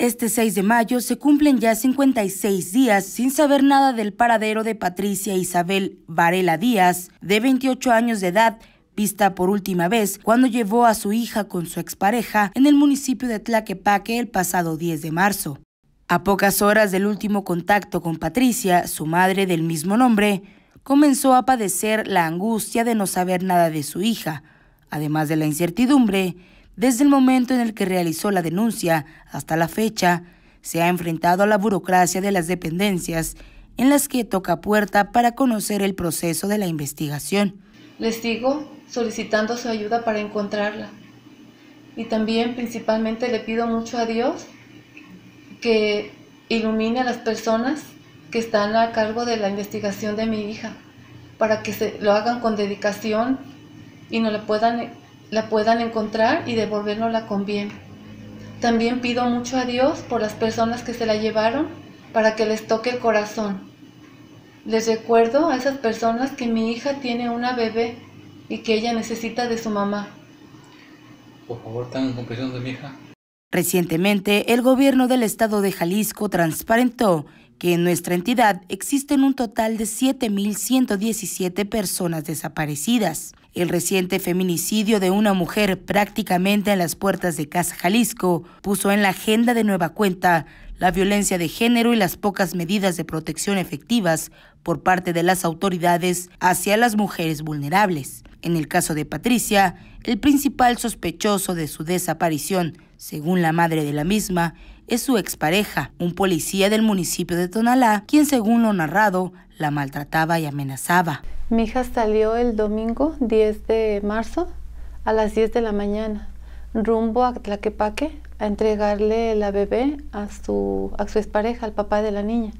Este 6 de mayo se cumplen ya 56 días sin saber nada del paradero de Patricia Isabel Varela Díaz, de 28 años de edad, vista por última vez cuando llevó a su hija con su expareja en el municipio de Tlaquepaque el pasado 10 de marzo. A pocas horas del último contacto con Patricia, su madre del mismo nombre, comenzó a padecer la angustia de no saber nada de su hija, además de la incertidumbre desde el momento en el que realizó la denuncia hasta la fecha, se ha enfrentado a la burocracia de las dependencias en las que toca puerta para conocer el proceso de la investigación. Les sigo solicitando su ayuda para encontrarla. Y también principalmente le pido mucho a Dios que ilumine a las personas que están a cargo de la investigación de mi hija, para que se lo hagan con dedicación y no le puedan la puedan encontrar y devolvérnosla con bien. También pido mucho a Dios por las personas que se la llevaron para que les toque el corazón. Les recuerdo a esas personas que mi hija tiene una bebé y que ella necesita de su mamá. Por favor, tengan comprensión de mi hija. Recientemente, el gobierno del estado de Jalisco transparentó que en nuestra entidad existen un total de 7.117 personas desaparecidas. El reciente feminicidio de una mujer prácticamente en las puertas de Casa Jalisco puso en la agenda de nueva cuenta la violencia de género y las pocas medidas de protección efectivas por parte de las autoridades hacia las mujeres vulnerables. En el caso de Patricia, el principal sospechoso de su desaparición, según la madre de la misma, es su expareja, un policía del municipio de Tonalá, quien según lo narrado, la maltrataba y amenazaba. Mi hija salió el domingo 10 de marzo a las 10 de la mañana rumbo a Tlaquepaque a entregarle la bebé a su, a su expareja, al papá de la niña.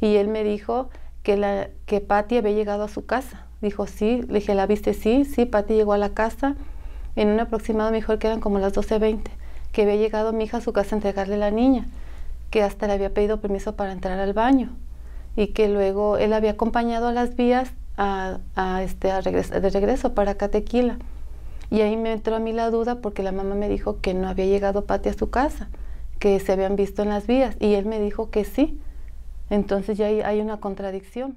Y él me dijo que, la, que había llegado a su casa. Dijo, sí, le dije, ¿la viste? Sí, sí, Patty llegó a la casa. En un aproximado mejor que eran como las 12.20, que había llegado mi hija a su casa a entregarle la niña, que hasta le había pedido permiso para entrar al baño y que luego él había acompañado a las vías a, este, de regreso para Catequila. Y ahí me entró a mí la duda porque la mamá me dijo que no había llegado Pati a su casa, que se habían visto en las vías y él me dijo que sí. Entonces ya hay, hay una contradicción.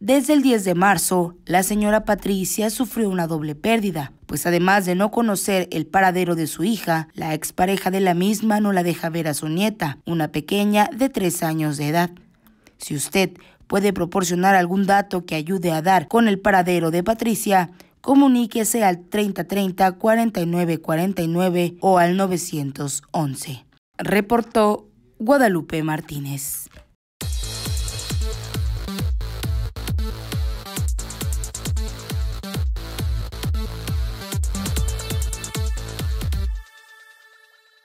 Desde el 10 de marzo, la señora Patricia sufrió una doble pérdida, pues además de no conocer el paradero de su hija, la expareja de la misma no la deja ver a su nieta, una pequeña de tres años de edad. Si usted puede proporcionar algún dato que ayude a dar con el paradero de Patricia, comuníquese al 3030 4949 o al 911. Reportó Guadalupe Martínez.